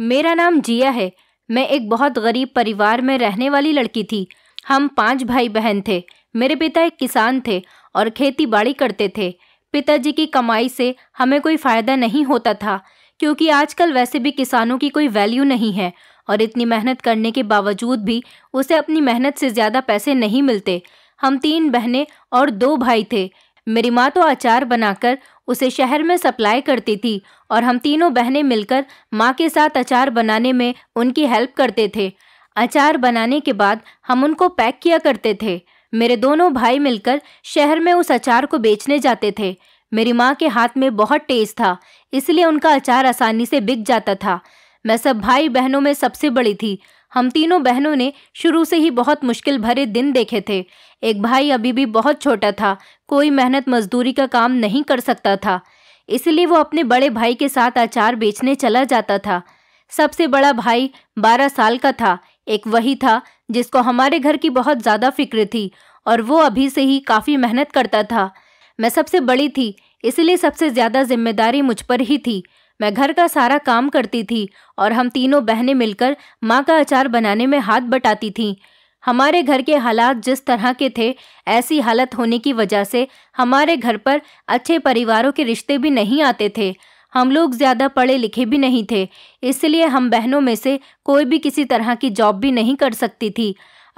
मेरा नाम जिया है मैं एक बहुत गरीब परिवार में रहने वाली लड़की थी हम पांच भाई बहन थे मेरे पिता एक किसान थे और खेती बाड़ी करते थे पिताजी की कमाई से हमें कोई फ़ायदा नहीं होता था क्योंकि आजकल वैसे भी किसानों की कोई वैल्यू नहीं है और इतनी मेहनत करने के बावजूद भी उसे अपनी मेहनत से ज़्यादा पैसे नहीं मिलते हम तीन बहनें और दो भाई थे मेरी माँ तो अचार बनाकर उसे शहर में सप्लाई करती थी और हम तीनों बहनें मिलकर माँ के साथ अचार बनाने में उनकी हेल्प करते थे अचार बनाने के बाद हम उनको पैक किया करते थे मेरे दोनों भाई मिलकर शहर में उस अचार को बेचने जाते थे मेरी माँ के हाथ में बहुत टेस्ट था इसलिए उनका अचार आसानी से बिक जाता था मैं सब भाई बहनों में सबसे बड़ी थी हम तीनों बहनों ने शुरू से ही बहुत मुश्किल भरे दिन देखे थे एक भाई अभी भी बहुत छोटा था कोई मेहनत मजदूरी का काम नहीं कर सकता था इसलिए वो अपने बड़े भाई के साथ अचार बेचने चला जाता था सबसे बड़ा भाई बारह साल का था एक वही था जिसको हमारे घर की बहुत ज़्यादा फिक्र थी और वो अभी से ही काफ़ी मेहनत करता था मैं सबसे बड़ी थी इसलिए सबसे ज़्यादा जिम्मेदारी मुझ पर ही थी मैं घर का सारा काम करती थी और हम तीनों बहनें मिलकर माँ का अचार बनाने में हाथ बटाती थीं हमारे घर के हालात जिस तरह के थे ऐसी हालत होने की वजह से हमारे घर पर अच्छे परिवारों के रिश्ते भी नहीं आते थे हम लोग ज़्यादा पढ़े लिखे भी नहीं थे इसलिए हम बहनों में से कोई भी किसी तरह की जॉब भी नहीं कर सकती थी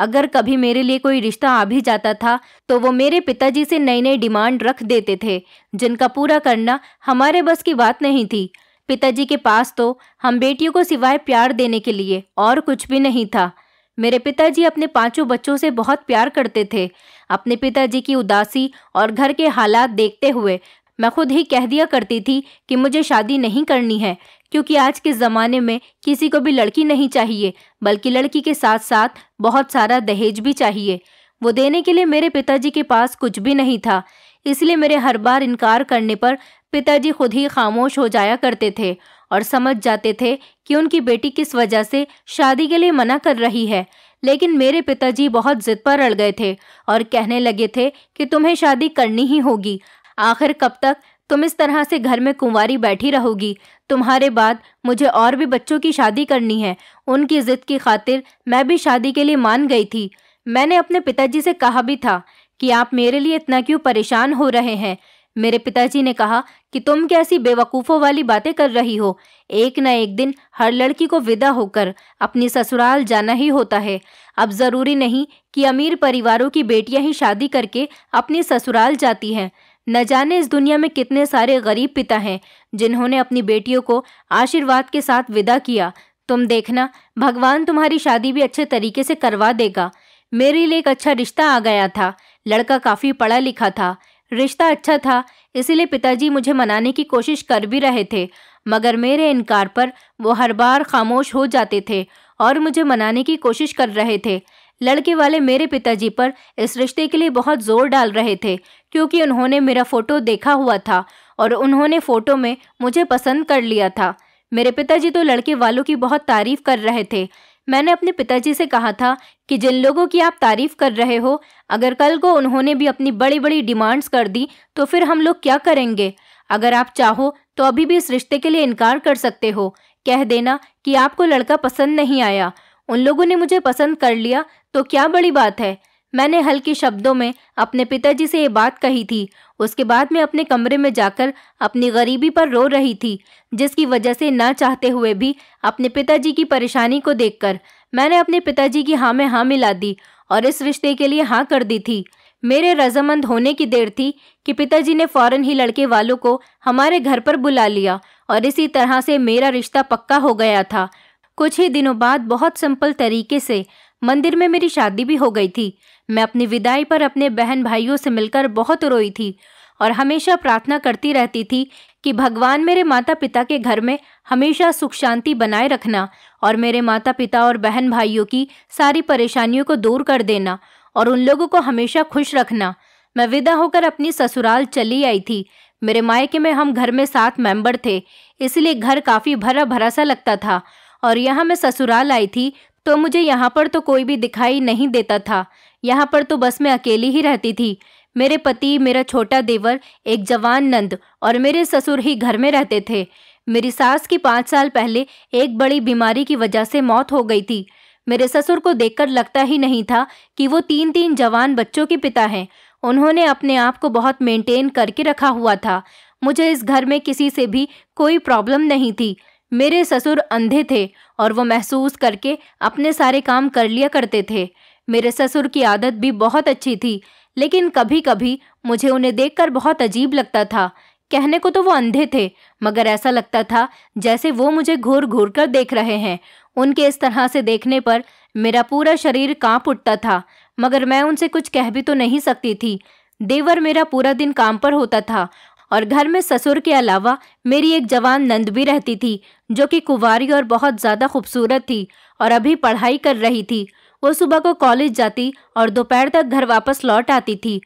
अगर कभी मेरे लिए कोई रिश्ता आ भी जाता था तो वो मेरे पिताजी से नई नई डिमांड रख देते थे जिनका पूरा करना हमारे बस की बात नहीं थी पिताजी के पास तो हम बेटियों को सिवाय प्यार देने के लिए और कुछ भी नहीं था मेरे पिताजी अपने पांचों बच्चों से बहुत प्यार करते थे अपने पिताजी की उदासी और घर के हालात देखते हुए मैं खुद ही कह दिया करती थी कि मुझे शादी नहीं करनी है क्योंकि आज के ज़माने में किसी को भी लड़की नहीं चाहिए बल्कि लड़की के साथ साथ बहुत सारा दहेज भी चाहिए वो देने के लिए मेरे पिताजी के पास कुछ भी नहीं था इसलिए मेरे हर बार इनकार करने पर पिताजी खुद ही खामोश हो जाया करते थे और समझ जाते थे कि उनकी बेटी किस वजह से शादी के लिए मना कर रही है लेकिन मेरे पिताजी बहुत जिद पर अड़ गए थे और कहने लगे थे कि तुम्हें शादी करनी ही होगी आखिर कब तक तुम इस तरह से घर में कुंवारी बैठी रहोगी तुम्हारे बाद मुझे और भी बच्चों की शादी करनी है उनकी जिद की खातिर मैं भी शादी के लिए मान गई थी मैंने अपने पिताजी से कहा भी था कि आप मेरे लिए इतना क्यों परेशान हो रहे हैं मेरे पिताजी ने कहा कि तुम कैसी बेवकूफ़ों वाली बातें कर रही हो एक न एक दिन हर लड़की को विदा होकर अपनी ससुराल जाना ही होता है अब ज़रूरी नहीं कि अमीर परिवारों की बेटियां ही शादी करके अपनी ससुराल जाती हैं न जाने इस दुनिया में कितने सारे गरीब पिता हैं जिन्होंने अपनी बेटियों को आशीर्वाद के साथ विदा किया तुम देखना भगवान तुम्हारी शादी भी अच्छे तरीके से करवा देगा मेरे लिए एक अच्छा रिश्ता आ गया था लड़का काफ़ी पढ़ा लिखा था रिश्ता अच्छा था इसीलिए पिताजी मुझे मनाने की कोशिश कर भी रहे थे मगर मेरे इनकार पर वो हर बार खामोश हो जाते थे और मुझे मनाने की कोशिश कर रहे थे लड़के वाले मेरे पिताजी पर इस रिश्ते के लिए बहुत जोर डाल रहे थे क्योंकि उन्होंने मेरा फ़ोटो देखा हुआ था और उन्होंने फ़ोटो में मुझे पसंद कर लिया था मेरे पिताजी तो लड़के वालों की बहुत तारीफ़ कर रहे थे मैंने अपने पिताजी से कहा था कि जिन लोगों की आप तारीफ कर रहे हो अगर कल को उन्होंने भी अपनी बड़ी बड़ी डिमांड्स कर दी तो फिर हम लोग क्या करेंगे अगर आप चाहो तो अभी भी इस रिश्ते के लिए इनकार कर सकते हो कह देना कि आपको लड़का पसंद नहीं आया उन लोगों ने मुझे पसंद कर लिया तो क्या बड़ी बात है मैंने हल्के शब्दों में अपने पिताजी से ये बात कही थी उसके बाद मैं अपने कमरे में जाकर अपनी गरीबी पर रो रही थी जिसकी वजह से ना चाहते हुए भी अपने पिताजी की परेशानी को देखकर मैंने अपने पिताजी की हाँ में हाँ मिला दी और इस रिश्ते के लिए हाँ कर दी थी मेरे रजामंद होने की देर थी कि पिताजी ने फौरन ही लड़के वालों को हमारे घर पर बुला लिया और इसी तरह से मेरा रिश्ता पक्का हो गया था कुछ ही दिनों बाद बहुत सिंपल तरीके से मंदिर में मेरी शादी भी हो गई थी मैं अपनी विदाई पर अपने बहन भाइयों से मिलकर बहुत रोई थी और हमेशा प्रार्थना करती रहती थी कि भगवान मेरे माता पिता के घर में हमेशा सुख शांति बनाए रखना और मेरे माता पिता और बहन भाइयों की सारी परेशानियों को दूर कर देना और उन लोगों को हमेशा खुश रखना मैं विदा होकर अपनी ससुराल चली आई थी मेरे मायके में हम घर में सात मेंबर थे इसलिए घर काफ़ी भरा भरा सा लगता था और यहाँ मैं ससुराल आई थी तो मुझे यहाँ पर तो कोई भी दिखाई नहीं देता था यहाँ पर तो बस मैं अकेली ही रहती थी मेरे पति मेरा छोटा देवर एक जवान नंद और मेरे ससुर ही घर में रहते थे मेरी सास की पाँच साल पहले एक बड़ी बीमारी की वजह से मौत हो गई थी मेरे ससुर को देखकर लगता ही नहीं था कि वो तीन तीन जवान बच्चों के पिता हैं उन्होंने अपने आप को बहुत मेंटेन करके रखा हुआ था मुझे इस घर में किसी से भी कोई प्रॉब्लम नहीं थी मेरे ससुर अंधे थे और वो महसूस करके अपने सारे काम कर लिया करते थे मेरे ससुर की आदत भी बहुत अच्छी थी लेकिन कभी कभी मुझे उन्हें देखकर बहुत अजीब लगता था कहने को तो वो अंधे थे मगर ऐसा लगता था जैसे वो मुझे घूर घूर कर देख रहे हैं उनके इस तरह से देखने पर मेरा पूरा शरीर कांप उठता था मगर मैं उनसे कुछ कह भी तो नहीं सकती थी देवर मेरा पूरा दिन काम पर होता था और घर में ससुर के अलावा मेरी एक जवान नंद भी रहती थी जो कि कुंवारी और बहुत ज़्यादा खूबसूरत थी और अभी पढ़ाई कर रही थी वो सुबह को कॉलेज जाती और दोपहर तक घर वापस लौट आती थी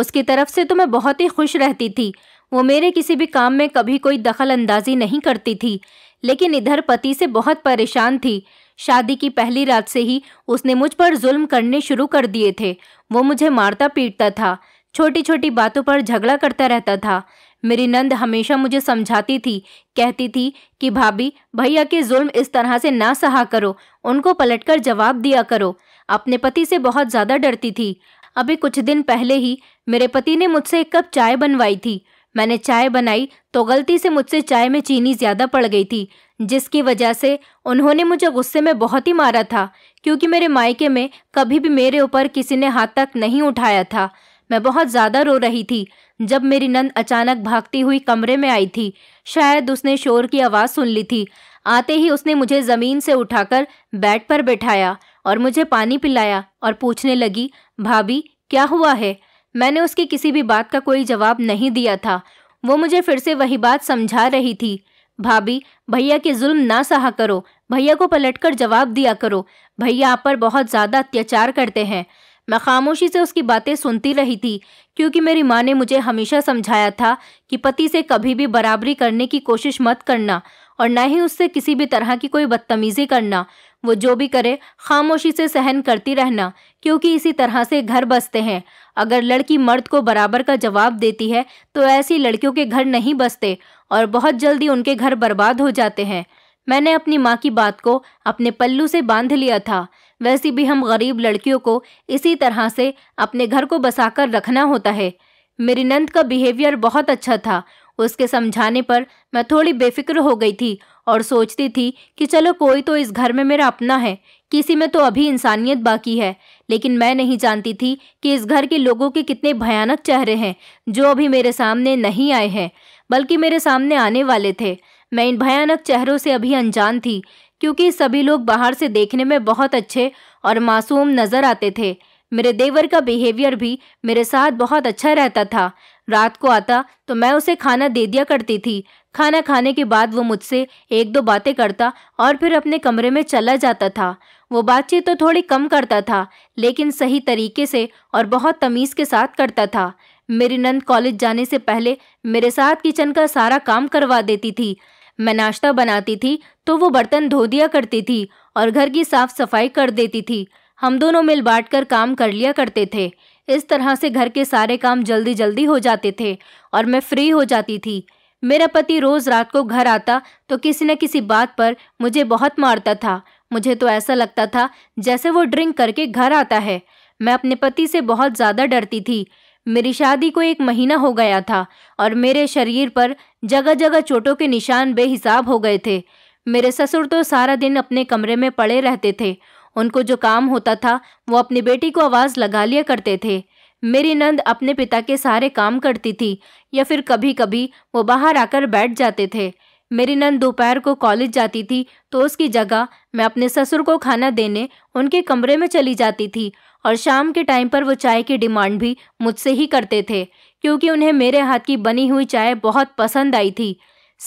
उसकी तरफ से तो मैं बहुत ही खुश रहती थी वो मेरे किसी भी काम में कभी कोई दखल अंदाजी नहीं करती थी लेकिन इधर पति से बहुत परेशान थी शादी की पहली रात से ही उसने मुझ पर जुल्म करने शुरू कर दिए थे वो मुझे मारता पीटता था छोटी छोटी बातों पर झगड़ा करता रहता था मेरी नंद हमेशा मुझे समझाती थी कहती थी कि भाभी भैया के जुल्म इस तरह से ना सहा करो उनको पलटकर जवाब दिया करो अपने पति से बहुत ज़्यादा डरती थी अभी कुछ दिन पहले ही मेरे पति ने मुझसे एक कप चाय बनवाई थी मैंने चाय बनाई तो गलती से मुझसे चाय में चीनी ज़्यादा पड़ गई थी जिसकी वजह से उन्होंने मुझे गुस्से में बहुत ही मारा था क्योंकि मेरे मायके में कभी भी मेरे ऊपर किसी ने हाथ तक नहीं उठाया था मैं बहुत ज़्यादा रो रही थी जब मेरी नंद अचानक भागती हुई कमरे में आई थी शायद उसने शोर की आवाज़ सुन ली थी आते ही उसने मुझे ज़मीन से उठाकर बेड पर बैठाया और मुझे पानी पिलाया और पूछने लगी भाभी क्या हुआ है मैंने उसकी किसी भी बात का कोई जवाब नहीं दिया था वो मुझे फिर से वही बात समझा रही थी भाभी भैया के जुल्म ना सहा करो भैया को पलटकर जवाब दिया करो भैया आप पर बहुत ज़्यादा अत्याचार करते हैं मैं खामोशी से उसकी बातें सुनती रही थी क्योंकि मेरी माँ ने मुझे हमेशा समझाया था कि पति से कभी भी बराबरी करने की कोशिश मत करना और न ही उससे किसी भी तरह की कोई बदतमीज़ी करना वो जो भी करे खामोशी से सहन करती रहना क्योंकि इसी तरह से घर बसते हैं अगर लड़की मर्द को बराबर का जवाब देती है तो ऐसी लड़कियों के घर नहीं बसते और बहुत जल्दी उनके घर बर्बाद हो जाते हैं मैंने अपनी माँ की बात को अपने पल्लू से बांध लिया था वैसे भी हम गरीब लड़कियों को इसी तरह से अपने घर को बसाकर रखना होता है मेरी नंद का बिहेवियर बहुत अच्छा था उसके समझाने पर मैं थोड़ी बेफिक्र हो गई थी और सोचती थी कि चलो कोई तो इस घर में मेरा अपना है किसी में तो अभी इंसानियत बाकी है लेकिन मैं नहीं जानती थी कि इस घर के लोगों के कितने भयानक चेहरे हैं जो अभी मेरे सामने नहीं आए हैं बल्कि मेरे सामने आने वाले थे मैं इन भयानक चेहरों से अभी अनजान थी क्योंकि सभी लोग बाहर से देखने में बहुत अच्छे और मासूम नज़र आते थे मेरे देवर का बिहेवियर भी मेरे साथ बहुत अच्छा रहता था रात को आता तो मैं उसे खाना दे दिया करती थी खाना खाने के बाद वो मुझसे एक दो बातें करता और फिर अपने कमरे में चला जाता था वो बातचीत तो थोड़ी कम करता था लेकिन सही तरीके से और बहुत तमीज़ के साथ करता था मेरी नंद कॉलेज जाने से पहले मेरे साथ किचन का सारा काम करवा देती थी मैं नाश्ता बनाती थी तो वो बर्तन धो दिया करती थी और घर की साफ सफाई कर देती थी हम दोनों मिल बांट कर काम कर लिया करते थे इस तरह से घर के सारे काम जल्दी जल्दी हो जाते थे और मैं फ्री हो जाती थी मेरा पति रोज़ रात को घर आता तो किसी न किसी बात पर मुझे बहुत मारता था मुझे तो ऐसा लगता था जैसे वो ड्रिंक करके घर आता है मैं अपने पति से बहुत ज़्यादा डरती थी मेरी शादी को एक महीना हो गया था और मेरे शरीर पर जगह जगह चोटों के निशान बेहिसाब हो गए थे मेरे ससुर तो सारा दिन अपने कमरे में पड़े रहते थे उनको जो काम होता था वो अपनी बेटी को आवाज़ लगा लिया करते थे मेरी नंद अपने पिता के सारे काम करती थी या फिर कभी कभी वो बाहर आकर बैठ जाते थे मेरी नंद दोपहर को कॉलेज जाती थी तो उसकी जगह मैं अपने ससुर को खाना देने उनके कमरे में चली जाती थी और शाम के टाइम पर वो चाय की डिमांड भी मुझसे ही करते थे क्योंकि उन्हें मेरे हाथ की बनी हुई चाय बहुत पसंद आई थी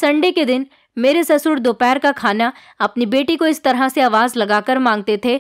संडे के दिन मेरे ससुर दोपहर का खाना अपनी बेटी को इस तरह से आवाज़ लगाकर मांगते थे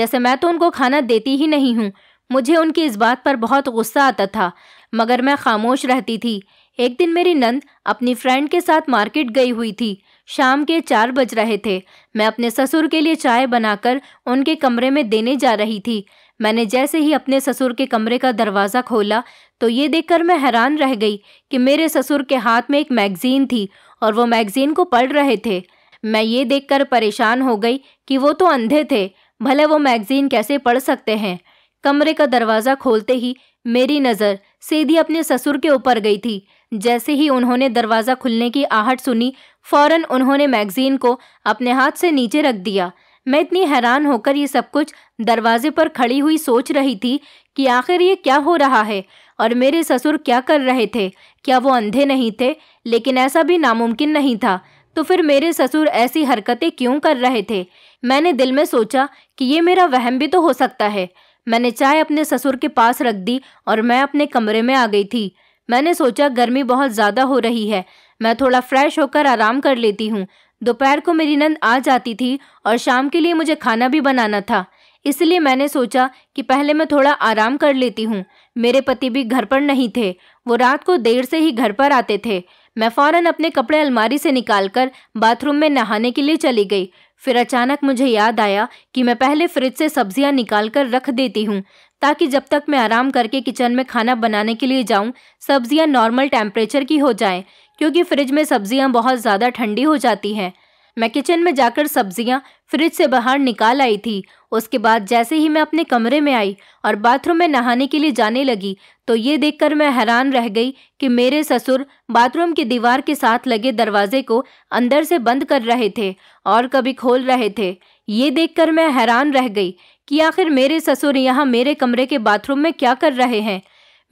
जैसे मैं तो उनको खाना देती ही नहीं हूँ मुझे उनकी इस बात पर बहुत गुस्सा आता था मगर मैं खामोश रहती थी एक दिन मेरी नंद अपनी फ्रेंड के साथ मार्केट गई हुई थी शाम के चार बज रहे थे मैं अपने ससुर के लिए चाय बनाकर उनके कमरे में देने जा रही थी मैंने जैसे ही अपने ससुर के कमरे का दरवाज़ा खोला तो ये देखकर मैं हैरान रह गई कि मेरे ससुर के हाथ में एक मैगज़ीन थी और वो मैगज़ीन को पढ़ रहे थे मैं ये देखकर परेशान हो गई कि वो तो अंधे थे भले वो मैगज़ीन कैसे पढ़ सकते हैं कमरे का दरवाज़ा खोलते ही मेरी नज़र सीधी अपने ससुर के ऊपर गई थी जैसे ही उन्होंने दरवाज़ा खुलने की आहट सुनी फौरन उन्होंने मैगजीन को अपने हाथ से नीचे रख दिया मैं इतनी हैरान होकर ये सब कुछ दरवाजे पर खड़ी हुई सोच रही थी कि आखिर ये क्या हो रहा है और मेरे ससुर क्या कर रहे थे क्या वो अंधे नहीं थे लेकिन ऐसा भी नामुमकिन नहीं था तो फिर मेरे ससुर ऐसी हरकतें क्यों कर रहे थे मैंने दिल में सोचा कि ये मेरा वहम भी तो हो सकता है मैंने चाय अपने ससुर के पास रख दी और मैं अपने कमरे में आ गई थी मैंने सोचा गर्मी बहुत ज़्यादा हो रही है मैं थोड़ा फ्रेश होकर आराम कर लेती हूँ दोपहर को मेरी नंद आ जाती थी और शाम के लिए मुझे खाना भी बनाना था इसलिए मैंने सोचा कि पहले मैं थोड़ा आराम कर लेती हूँ मेरे पति भी घर पर नहीं थे वो रात को देर से ही घर पर आते थे मैं फ़ौरन अपने कपड़े अलमारी से निकालकर बाथरूम में नहाने के लिए चली गई फिर अचानक मुझे याद आया कि मैं पहले फ्रिज से सब्जियां निकाल कर रख देती हूँ ताकि जब तक मैं आराम करके किचन में खाना बनाने के लिए जाऊं सब्जियां नॉर्मल टेम्परेचर की हो जाएं क्योंकि फ्रिज में सब्जियां बहुत ज़्यादा ठंडी हो जाती हैं मैं किचन में जाकर सब्जियां फ्रिज से बाहर निकाल आई थी उसके बाद जैसे ही मैं अपने कमरे में आई और बाथरूम में नहाने के लिए जाने लगी तो ये देख मैं हैरान रह गई कि मेरे ससुर बाथरूम की दीवार के साथ लगे दरवाजे को अंदर से बंद कर रहे थे और कभी खोल रहे थे ये देखकर मैं हैरान रह गई कि आखिर मेरे ससुर यहाँ मेरे कमरे के बाथरूम में क्या कर रहे हैं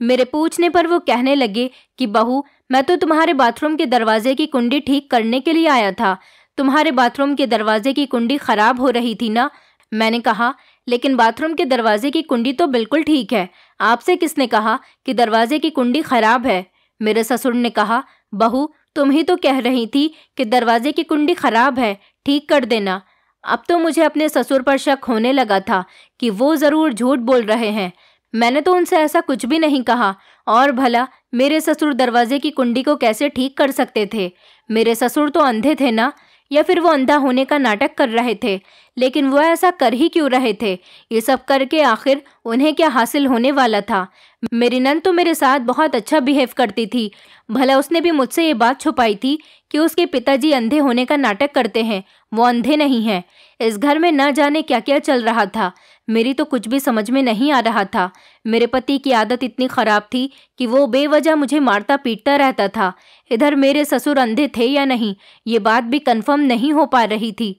मेरे पूछने पर वो कहने लगे कि बहू मैं तो तुम्हारे बाथरूम के दरवाजे की कुंडी ठीक करने के लिए आया था तुम्हारे बाथरूम के दरवाजे की कुंडी खराब हो रही थी ना मैंने कहा लेकिन बाथरूम के दरवाजे की कुंडी तो बिल्कुल ठीक है आपसे किसने कहा कि दरवाजे की कुंडी खराब है मेरे ससुर ने कहा बहू तुम ही तो कह रही थी कि दरवाजे की कुंडी खराब है ठीक कर देना अब तो मुझे अपने ससुर पर शक होने लगा था कि वो ज़रूर झूठ बोल रहे हैं मैंने तो उनसे ऐसा कुछ भी नहीं कहा और भला मेरे ससुर दरवाजे की कुंडी को कैसे ठीक कर सकते थे मेरे ससुर तो अंधे थे ना या फिर वो अंधा होने का नाटक कर रहे थे लेकिन वह ऐसा कर ही क्यों रहे थे ये सब करके आखिर उन्हें क्या हासिल होने वाला था मेरी नन तो मेरे साथ बहुत अच्छा बिहेव करती थी भला उसने भी मुझसे ये बात छुपाई थी कि उसके पिताजी अंधे होने का नाटक करते हैं वो अंधे नहीं हैं इस घर में न जाने क्या क्या चल रहा था मेरी तो कुछ भी समझ में नहीं आ रहा था मेरे पति की आदत इतनी ख़राब थी कि वो बेवजह मुझे मारता पीटता रहता था इधर मेरे ससुर अंधे थे या नहीं ये बात भी कन्फर्म नहीं हो पा रही थी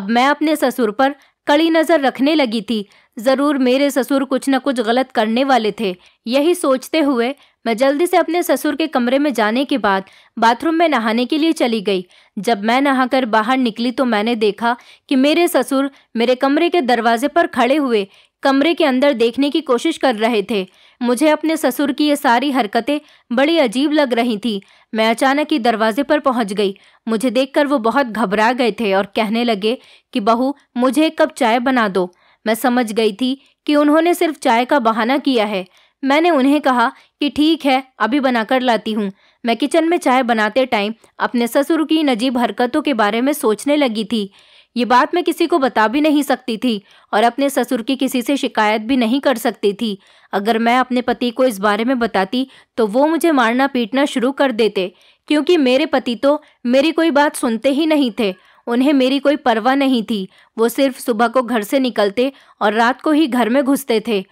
अब मैं अपने ससुर पर कड़ी नज़र रखने लगी थी ज़रूर मेरे ससुर कुछ न कुछ गलत करने वाले थे यही सोचते हुए मैं जल्दी से अपने ससुर के कमरे में जाने के बाद बाथरूम में नहाने के लिए चली गई जब मैं नहाकर बाहर निकली तो मैंने देखा कि मेरे ससुर मेरे कमरे के दरवाजे पर खड़े हुए कमरे के अंदर देखने की कोशिश कर रहे थे मुझे अपने ससुर की ये सारी हरकतें बड़ी अजीब लग रही थी मैं अचानक ही दरवाजे पर पहुंच गई मुझे देखकर वो बहुत घबरा गए थे और कहने लगे कि बहू मुझे एक कप चाय बना दो मैं समझ गई थी कि उन्होंने सिर्फ चाय का बहाना किया है मैंने उन्हें कहा कि ठीक है अभी बनाकर लाती हूँ मैं किचन में चाय बनाते टाइम अपने ससुर की नजीब हरकतों के बारे में सोचने लगी थी ये बात मैं किसी को बता भी नहीं सकती थी और अपने ससुर की किसी से शिकायत भी नहीं कर सकती थी अगर मैं अपने पति को इस बारे में बताती तो वो मुझे मारना पीटना शुरू कर देते क्योंकि मेरे पति तो मेरी कोई बात सुनते ही नहीं थे उन्हें मेरी कोई परवाह नहीं थी वो सिर्फ सुबह को घर से निकलते और रात को ही घर में घुसते थे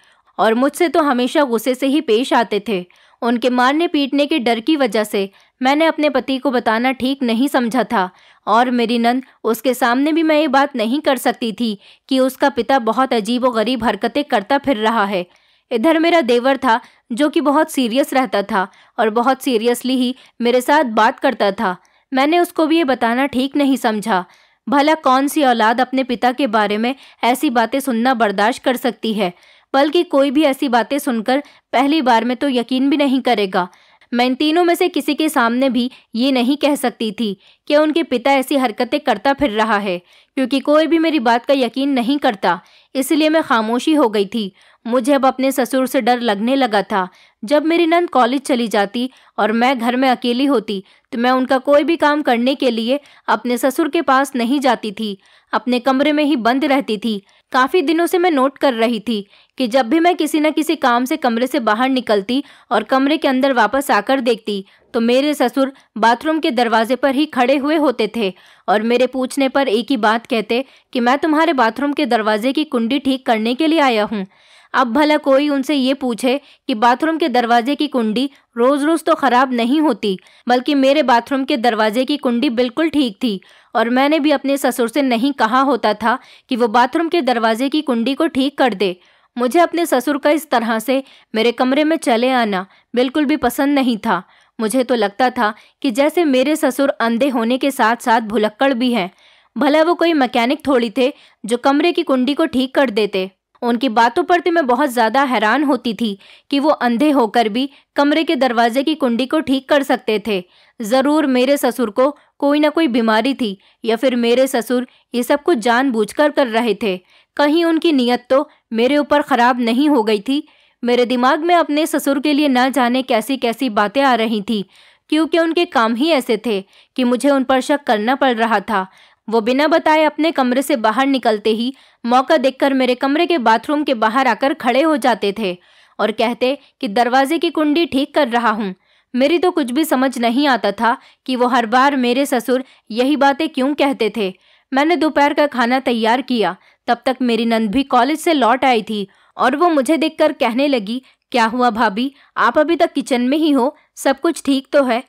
और मुझसे तो हमेशा गुस्से से ही पेश आते थे उनके मारने पीटने के डर की वजह से मैंने अपने पति को बताना ठीक नहीं समझा था और मेरी नंद उसके सामने भी मैं ये बात नहीं कर सकती थी कि उसका पिता बहुत अजीब और गरीब हरकतें करता फिर रहा है इधर मेरा देवर था जो कि बहुत सीरियस रहता था और बहुत सीरियसली ही मेरे साथ बात करता था मैंने उसको भी ये बताना ठीक नहीं समझा भला कौन सी औलाद अपने पिता के बारे में ऐसी बातें सुनना बर्दाश्त कर सकती है बल्कि कोई भी ऐसी बातें सुनकर पहली बार में तो यकीन भी नहीं करेगा मैं इन तीनों में से किसी के सामने भी ये नहीं कह सकती थी कि उनके पिता ऐसी हरकतें करता फिर रहा है क्योंकि कोई भी मेरी बात का यकीन नहीं करता इसलिए मैं खामोशी हो गई थी मुझे अब अपने ससुर से डर लगने लगा था जब मेरी नंद कॉलेज चली जाती और मैं घर में अकेली होती तो मैं उनका कोई भी काम करने के लिए अपने ससुर के पास नहीं जाती थी अपने कमरे में ही बंद रहती थी काफ़ी दिनों से मैं नोट कर रही थी कि जब भी मैं किसी न किसी काम से कमरे से बाहर निकलती और कमरे के अंदर वापस आकर देखती तो मेरे ससुर बाथरूम के दरवाजे पर ही खड़े हुए होते थे और मेरे पूछने पर एक ही बात कहते कि मैं तुम्हारे बाथरूम के दरवाजे की कुंडी ठीक करने के लिए आया हूँ अब भला कोई उनसे ये पूछे कि बाथरूम के दरवाजे की कुंडी रोज रोज तो खराब नहीं होती बल्कि मेरे बाथरूम के दरवाजे की कुंडी बिल्कुल ठीक थी और मैंने भी अपने ससुर से नहीं कहा होता था कि वो बाथरूम के दरवाजे की कुंडी को ठीक कर दे मुझे अपने ससुर का इस तरह से मेरे कमरे में चले आना बिल्कुल भी पसंद नहीं था मुझे तो लगता था कि जैसे मेरे ससुर अंधे होने के साथ साथ भुलक्कड़ भी हैं भला वो कोई मैकेनिक थोड़ी थे जो कमरे की कुंडी को ठीक कर देते उनकी बातों पर तो मैं बहुत ज़्यादा हैरान होती थी कि वो अंधे होकर भी कमरे के दरवाजे की कुंडी को ठीक कर सकते थे ज़रूर मेरे ससुर को कोई ना कोई बीमारी थी या फिर मेरे ससुर ये सब कुछ जानबूझकर कर रहे थे कहीं उनकी नीयत तो मेरे ऊपर ख़राब नहीं हो गई थी मेरे दिमाग में अपने ससुर के लिए ना जाने कैसी कैसी बातें आ रही थी क्योंकि उनके काम ही ऐसे थे कि मुझे उन पर शक करना पड़ रहा था वो बिना बताए अपने कमरे से बाहर निकलते ही मौका देखकर मेरे कमरे के बाथरूम के बाहर आकर खड़े हो जाते थे और कहते कि दरवाजे की कुंडी ठीक कर रहा हूँ मेरी तो कुछ भी समझ नहीं आता था कि वो हर बार मेरे ससुर यही बातें क्यों कहते थे मैंने दोपहर का खाना तैयार किया तब तक मेरी नंद भी कॉलेज से लौट आई थी और वो मुझे देखकर कहने लगी क्या हुआ भाभी आप अभी तक किचन में ही हो सब कुछ ठीक तो है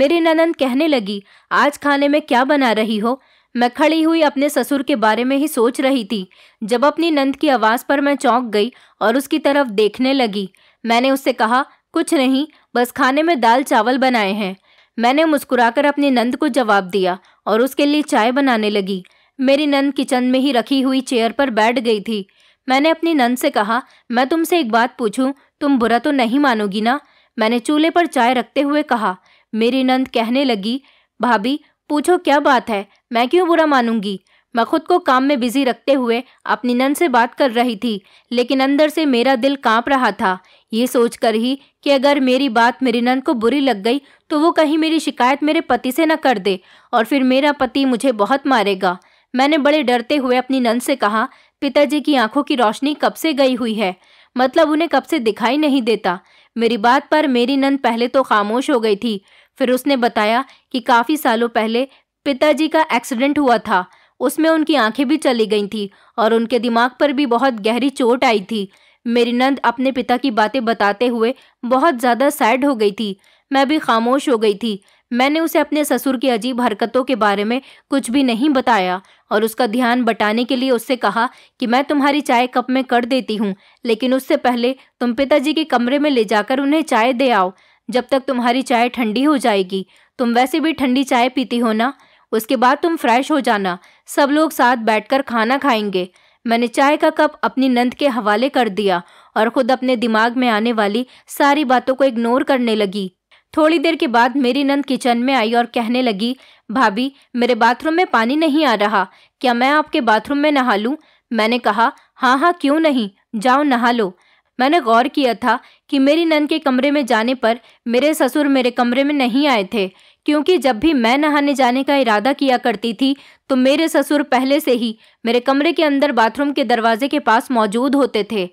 मेरी ननंद कहने लगी आज खाने में क्या बना रही हो मैं खड़ी हुई अपने ससुर के बारे में ही सोच रही थी जब अपनी नंद की आवाज़ पर मैं चौंक गई और उसकी तरफ देखने लगी मैंने उससे कहा कुछ नहीं बस खाने में दाल चावल बनाए हैं मैंने मुस्कुराकर अपनी नंद को जवाब दिया और उसके लिए चाय बनाने लगी मेरी नंद किचन में ही रखी हुई चेयर पर बैठ गई थी मैंने अपनी नंद से कहा मैं तुमसे एक बात पूछूं तुम बुरा तो नहीं मानोगी ना मैंने चूल्हे पर चाय रखते हुए कहा मेरी नंद कहने लगी भाभी पूछो क्या बात है मैं क्यों बुरा मानूंगी मैं खुद को काम में बिजी रखते हुए अपनी नन से बात कर रही थी लेकिन अंदर से मेरा दिल कांप रहा था ये सोचकर ही कि अगर मेरी बात मेरी नन को बुरी लग गई तो वो कहीं मेरी शिकायत मेरे पति से न कर दे और फिर मेरा पति मुझे बहुत मारेगा मैंने बड़े डरते हुए अपनी नन से कहा पिताजी की आंखों की रोशनी कब से गई हुई है मतलब उन्हें कब से दिखाई नहीं देता मेरी बात पर मेरी नन पहले तो खामोश हो गई थी फिर उसने बताया कि काफ़ी सालों पहले पिताजी का एक्सीडेंट हुआ था उसमें उनकी आंखें भी चली गई थी और उनके दिमाग पर भी बहुत गहरी चोट आई थी मेरी नंद अपने पिता की बातें बताते हुए बहुत ज़्यादा सैड हो गई थी मैं भी खामोश हो गई थी मैंने उसे अपने ससुर की अजीब हरकतों के बारे में कुछ भी नहीं बताया और उसका ध्यान बटाने के लिए उससे कहा कि मैं तुम्हारी चाय कप में कर देती हूँ लेकिन उससे पहले तुम पिताजी के कमरे में ले जाकर उन्हें चाय दे आओ जब तक तुम्हारी चाय ठंडी हो जाएगी तुम वैसे भी ठंडी चाय पीती हो ना उसके बाद तुम फ्रेश हो जाना सब लोग साथ बैठकर खाना खाएंगे मैंने चाय का कप अपनी नंद के हवाले कर दिया और खुद अपने दिमाग में आने वाली सारी बातों को इग्नोर करने लगी थोड़ी देर के बाद मेरी नंद किचन में आई और कहने लगी भाभी मेरे बाथरूम में पानी नहीं आ रहा क्या मैं आपके बाथरूम में नहा लूँ मैंने कहा हाँ हाँ क्यों नहीं जाओ नहा लो मैंने गौर किया था कि मेरी नन के कमरे में जाने पर मेरे ससुर मेरे कमरे में नहीं आए थे क्योंकि जब भी मैं नहाने जाने का इरादा किया करती थी तो मेरे ससुर पहले से ही मेरे कमरे के अंदर बाथरूम के दरवाजे के पास मौजूद होते थे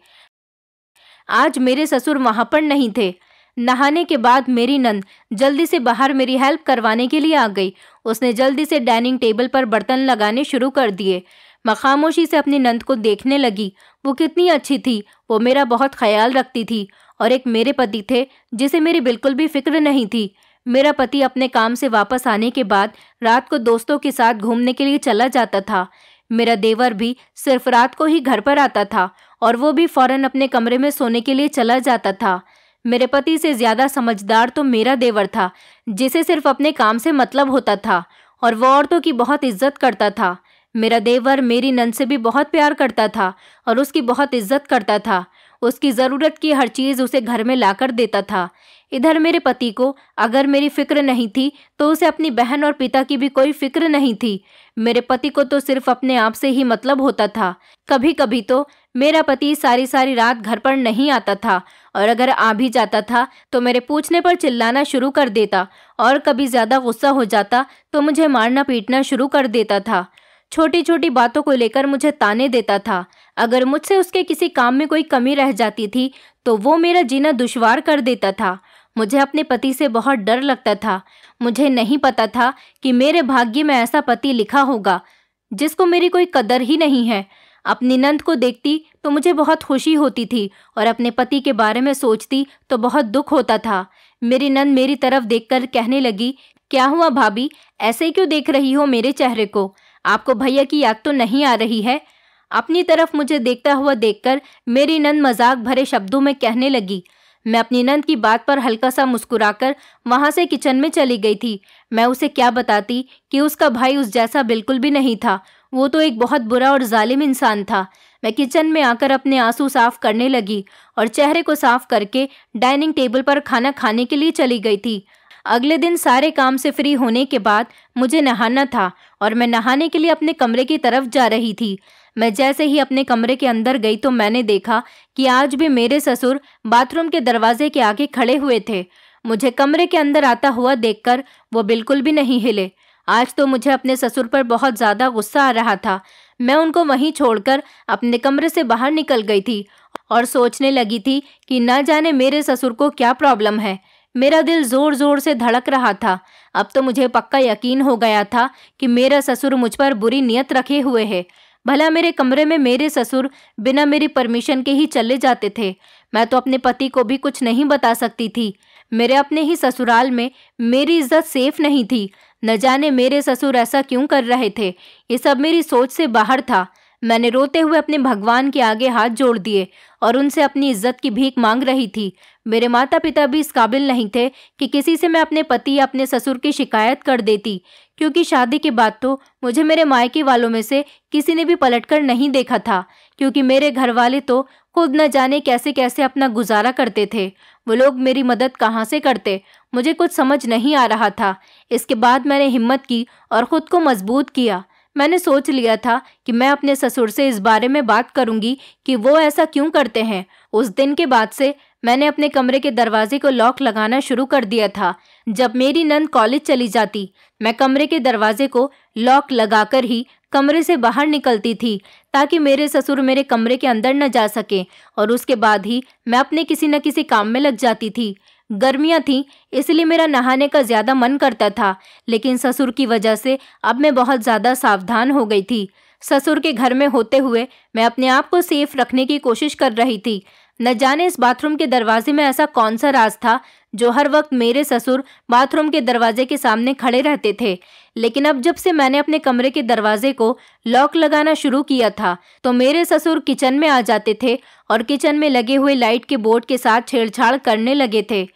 आज मेरे ससुर वहाँ पर नहीं थे नहाने के बाद मेरी नंद जल्दी से बाहर मेरी हेल्प करवाने के लिए आ गई उसने जल्दी से डाइनिंग टेबल पर बर्तन लगाने शुरू कर दिए मैं खामोशी से अपनी नंद को देखने लगी वो कितनी अच्छी थी वो मेरा बहुत ख्याल रखती थी और एक मेरे पति थे जिसे मेरी बिल्कुल भी फिक्र नहीं थी मेरा पति अपने काम से वापस आने के बाद रात को दोस्तों के साथ घूमने के लिए चला जाता था मेरा देवर भी सिर्फ रात को ही घर पर आता था और वो भी फौरन अपने कमरे में सोने के लिए चला जाता था मेरे पति से ज़्यादा समझदार तो मेरा देवर था जिसे सिर्फ अपने काम से मतलब होता था और वो औरतों की बहुत इज्जत करता था मेरा देवर मेरी नन से भी बहुत प्यार करता था और उसकी बहुत इज्जत करता था उसकी ज़रूरत की हर चीज़ उसे घर में लाकर देता था इधर मेरे पति को अगर मेरी फिक्र नहीं थी तो उसे अपनी बहन और पिता की भी कोई फिक्र नहीं थी मेरे पति को तो सिर्फ अपने आप से ही मतलब होता था कभी कभी तो मेरा पति सारी सारी रात घर पर नहीं आता था और अगर आ भी जाता था तो मेरे पूछने पर चिल्लाना शुरू कर देता और कभी ज़्यादा गुस्सा हो जाता तो मुझे मारना पीटना शुरू कर देता था छोटी छोटी बातों को लेकर मुझे ताने देता था अगर मुझसे उसके किसी काम में कोई कमी रह जाती थी तो वो मेरा जीना दुशवार कर देता था मुझे अपने पति से बहुत डर लगता था मुझे नहीं पता था कि मेरे भाग्य में ऐसा पति लिखा होगा जिसको मेरी कोई कदर ही नहीं है अपनी नंद को देखती तो मुझे बहुत खुशी होती थी और अपने पति के बारे में सोचती तो बहुत दुख होता था मेरी नंद मेरी तरफ देखकर कहने लगी क्या हुआ भाभी ऐसे क्यों देख रही हो मेरे चेहरे को आपको भैया की याद तो नहीं आ रही है अपनी तरफ मुझे देखता हुआ देखकर मेरी नंद मजाक भरे शब्दों में कहने लगी मैं अपनी नंद की बात पर हल्का सा मुस्कुराकर वहाँ से किचन में चली गई थी मैं उसे क्या बताती कि उसका भाई उस जैसा बिल्कुल भी नहीं था वो तो एक बहुत बुरा और जालिम इंसान था मैं किचन में आकर अपने आंसू साफ करने लगी और चेहरे को साफ करके डाइनिंग टेबल पर खाना खाने के लिए चली गई थी अगले दिन सारे काम से फ्री होने के बाद मुझे नहाना था और मैं नहाने के लिए अपने कमरे की तरफ जा रही थी मैं जैसे ही अपने कमरे के अंदर गई तो मैंने देखा कि आज भी मेरे ससुर बाथरूम के दरवाजे के आगे खड़े हुए थे मुझे कमरे के अंदर आता हुआ देखकर वो बिल्कुल भी नहीं हिले आज तो मुझे अपने ससुर पर बहुत ज़्यादा गुस्सा आ रहा था मैं उनको वहीं छोड़कर अपने कमरे से बाहर निकल गई थी और सोचने लगी थी कि न जाने मेरे ससुर को क्या प्रॉब्लम है मेरा दिल जोर जोर से धड़क रहा था अब तो मुझे पक्का यकीन हो गया था कि मेरा ससुर मुझ पर बुरी नीयत रखे हुए है भला मेरे कमरे में मेरे ससुर बिना मेरी परमिशन के ही चले जाते थे मैं तो अपने पति को भी कुछ नहीं बता सकती थी मेरे अपने ही ससुराल में मेरी इज्जत सेफ नहीं थी न जाने मेरे ससुर ऐसा क्यों कर रहे थे ये सब मेरी सोच से बाहर था मैंने रोते हुए अपने भगवान के आगे हाथ जोड़ दिए और उनसे अपनी इज्जत की भीख मांग रही थी मेरे माता पिता भी इस काबिल नहीं थे कि किसी से मैं अपने पति या अपने ससुर की शिकायत कर देती क्योंकि शादी के बाद तो मुझे मेरे मायके वालों में से किसी ने भी पलटकर नहीं देखा था क्योंकि मेरे घर वाले तो खुद न जाने कैसे कैसे अपना गुजारा करते थे वो लोग मेरी मदद कहाँ से करते मुझे कुछ समझ नहीं आ रहा था इसके बाद मैंने हिम्मत की और ख़ुद को मजबूत किया मैंने सोच लिया था कि मैं अपने ससुर से इस बारे में बात करूंगी कि वो ऐसा क्यों करते हैं उस दिन के बाद से मैंने अपने कमरे के दरवाजे को लॉक लगाना शुरू कर दिया था जब मेरी नंद कॉलेज चली जाती मैं कमरे के दरवाजे को लॉक लगाकर ही कमरे से बाहर निकलती थी ताकि मेरे ससुर मेरे कमरे के अंदर न जा सके और उसके बाद ही मैं अपने किसी न किसी काम में लग जाती थी गर्मियाँ थीं इसलिए मेरा नहाने का ज़्यादा मन करता था लेकिन ससुर की वजह से अब मैं बहुत ज़्यादा सावधान हो गई थी ससुर के घर में होते हुए मैं अपने आप को सेफ रखने की कोशिश कर रही थी न जाने इस बाथरूम के दरवाजे में ऐसा कौन सा राज था जो हर वक्त मेरे ससुर बाथरूम के दरवाजे के सामने खड़े रहते थे लेकिन अब जब से मैंने अपने कमरे के दरवाजे को लॉक लगाना शुरू किया था तो मेरे ससुर किचन में आ जाते थे और किचन में लगे हुए लाइट के बोर्ड के साथ छेड़छाड़ करने लगे थे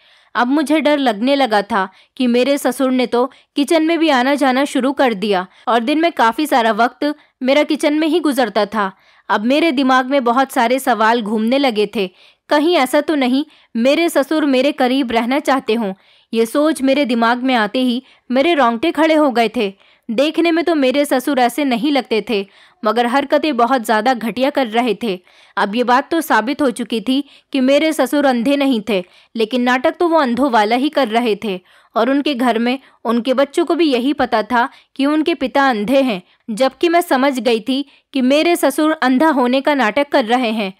अब मुझे डर लगने लगा था कि मेरे ससुर ने तो किचन में भी आना जाना शुरू कर दिया और दिन में काफ़ी सारा वक्त मेरा किचन में ही गुजरता था अब मेरे दिमाग में बहुत सारे सवाल घूमने लगे थे कहीं ऐसा तो नहीं मेरे ससुर मेरे करीब रहना चाहते हों ये सोच मेरे दिमाग में आते ही मेरे रोंगटे खड़े हो गए थे देखने में तो मेरे ससुर ऐसे नहीं लगते थे मगर हरकतें बहुत ज़्यादा घटिया कर रहे थे अब ये बात तो साबित हो चुकी थी कि मेरे ससुर अंधे नहीं थे लेकिन नाटक तो वो अंधों वाला ही कर रहे थे और उनके घर में उनके बच्चों को भी यही पता था कि उनके पिता अंधे हैं जबकि मैं समझ गई थी कि मेरे ससुर अंधा होने का नाटक कर रहे हैं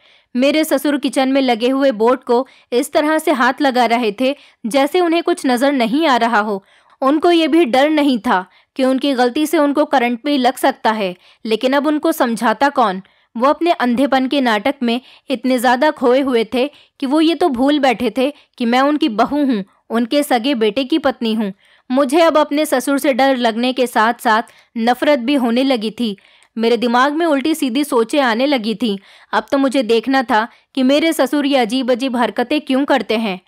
मेरे ससुर किचन में लगे हुए बोर्ड को इस तरह से हाथ लगा रहे थे जैसे उन्हें कुछ नज़र नहीं आ रहा हो उनको ये भी डर नहीं था कि उनकी गलती से उनको करंट भी लग सकता है लेकिन अब उनको समझाता कौन वो अपने अंधेपन के नाटक में इतने ज़्यादा खोए हुए थे कि वो ये तो भूल बैठे थे कि मैं उनकी बहू हूँ उनके सगे बेटे की पत्नी हूँ मुझे अब अपने ससुर से डर लगने के साथ साथ नफरत भी होने लगी थी मेरे दिमाग में उल्टी सीधी सोचें आने लगी थी अब तो मुझे देखना था कि मेरे ससुर ये अजीब अजीब हरकतें क्यों करते हैं